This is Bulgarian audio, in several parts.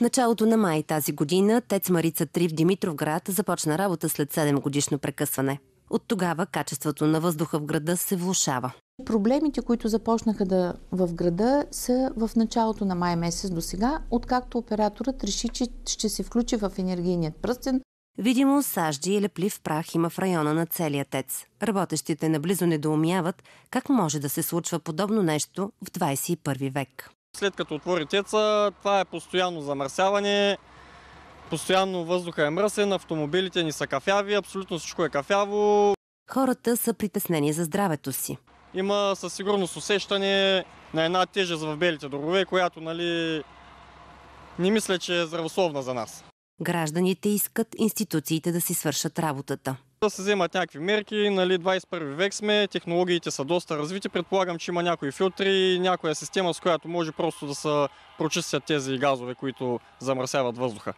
В началото на май тази година ТЕЦ Марица 3 в Димитровград започна работа след 7 годишно прекъсване. От тогава качеството на въздуха в града се влушава. Проблемите, които започнаха да в града, са в началото на май месец до сега, откакто операторът реши, че ще се включи в енергийният пръстен. Видимо, сажди и леплив прах има в района на целия тец. Работещите наблизо недоумяват как може да се случва подобно нещо в 21 век. След като отвори теца, това е постоянно замърсяване, постоянно въздуха е мръсен, автомобилите ни са кафяви, абсолютно всичко е кафяво. Хората са притеснени за здравето си. Има със сигурност усещане на една тежест в белите дробове, която нали, не мисля, че е здравословна за нас. Гражданите искат институциите да си свършат работата да се вземат някакви мерки. Нали, 21 век сме, технологиите са доста развити. Предполагам, че има някои филтри и някоя система, с която може просто да се прочистят тези газове, които замърсяват въздуха.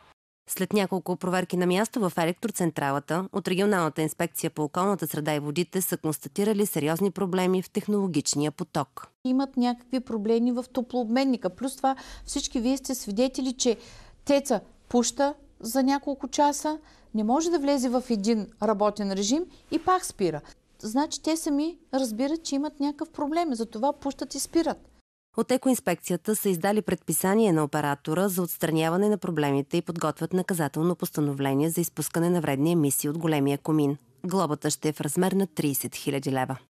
След няколко проверки на място в електроцентралата от Регионалната инспекция по околната среда и водите са констатирали сериозни проблеми в технологичния поток. Имат някакви проблеми в топлообменника. Плюс това всички вие сте свидетели, че теца пуща, за няколко часа, не може да влезе в един работен режим и пак спира. Значи те сами разбират, че имат някакъв проблем, затова пущат и спират. От екоинспекцията са издали предписание на оператора за отстраняване на проблемите и подготвят наказателно постановление за изпускане на вредни емисии от големия комин. Глобата ще е в размер на 30 000 лева.